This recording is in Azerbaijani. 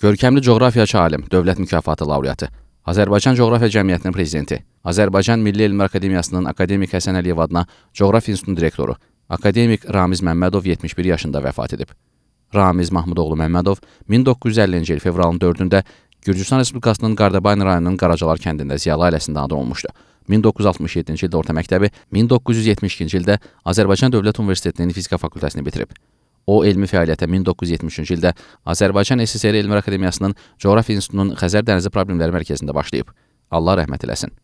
Görkəmli coğrafiyaçı alim, dövlət mükafatı laureatı, Azərbaycan Coğrafiya Cəmiyyətinin prezidenti, Azərbaycan Milli Elmlər Akademiyasının akademik Həsən Əliyev adına Coğrafiya İnstitutunun direktoru, akademik Ramiz Məmmədov 71 yaşında vəfat edib. Ramiz Mahmudoğlu Məmmədov 1950-ci il fevralın 4-də Gürcüstan Respublikasının Qardabayn rayonunun Qaracalar kəndində ziyalı ailəsində anadan olmuşdu. 1967-ci ildə orta məktəbi, 1972-ci ildə Azərbaycan Dövlət Universitetinin fizika fakültəsini bitirib. O elmi fəaliyyətə 1973-cü ildə Azərbaycan SSR Elmlər Akademiyasının Coğrafiya İnstitutunun Xəzər dənizi problemləri mərkəzində başlayıb. Allah rəhmət eləsin.